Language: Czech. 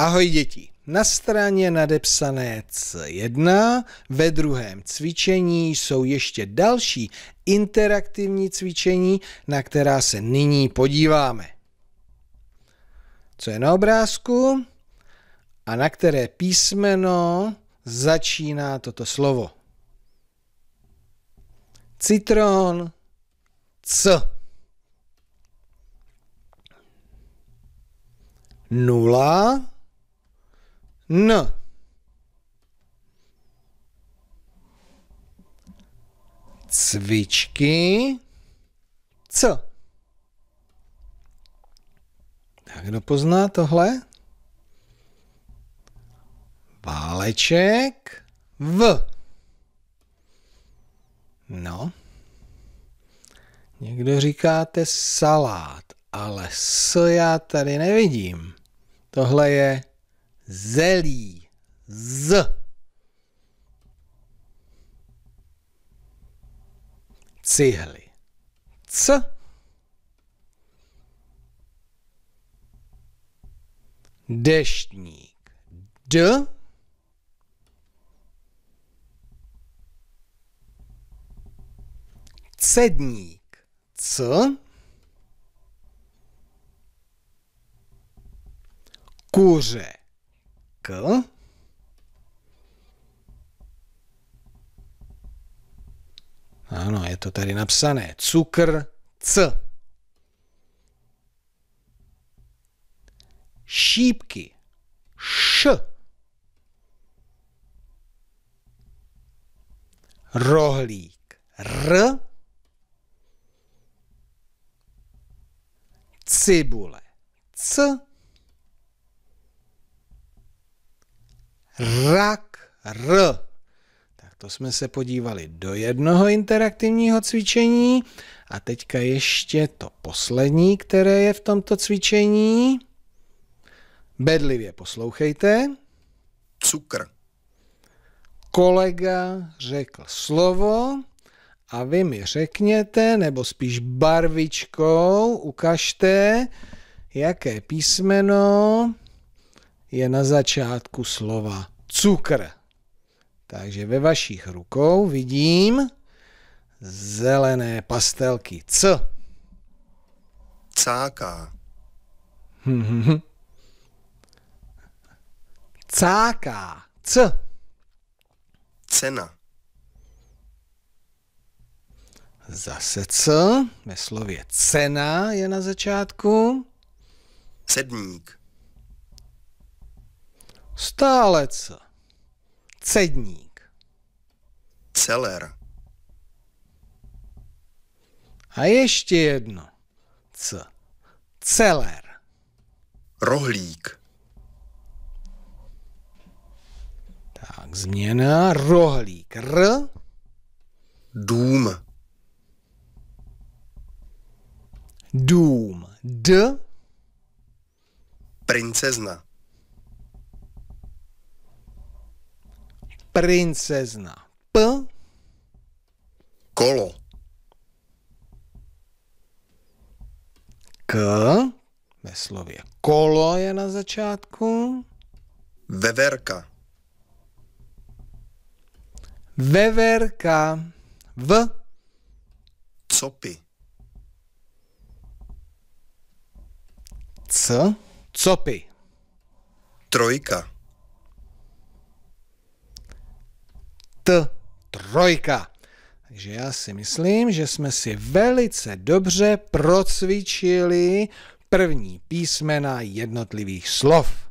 Ahoj děti. Na straně nadepsané C1 ve druhém cvičení jsou ještě další interaktivní cvičení, na která se nyní podíváme. Co je na obrázku a na které písmeno začíná toto slovo. Citron C. Nula N. Cvičky. C. Tak kdo pozná tohle? Váleček v. No. Někdo říkáte salát, ale s já tady nevidím. Tohle je zelí, z. Cihly, c. Deštník, d. Cedník, c. Kuře, řekl, ano, je to tady napsané, cukr C. Šípky Š. Rohlík R. Cibule C rak, r. Tak to jsme se podívali do jednoho interaktivního cvičení a teďka ještě to poslední, které je v tomto cvičení. Bedlivě poslouchejte. Cukr. Kolega řekl slovo a vy mi řekněte, nebo spíš barvičkou ukažte, jaké písmeno je na začátku slova cukr. Takže ve vašich rukou vidím zelené pastelky. C. Cáká. Cáká. C. Cena. Zase C. Ve slově cena je na začátku. sedník. Stálec. Cedník. Celer. A ještě jedno. C. Celer. Rohlík. Tak, změna. Rohlík. R. Dům. Dům. D. Princezna. Princezna. P. Kolo. K. Ve slově kolo je na začátku. Veverka. Veverka. V. Copy. C. Copy. Trojka. trojka. Takže já si myslím, že jsme si velice dobře procvičili první písmena jednotlivých slov.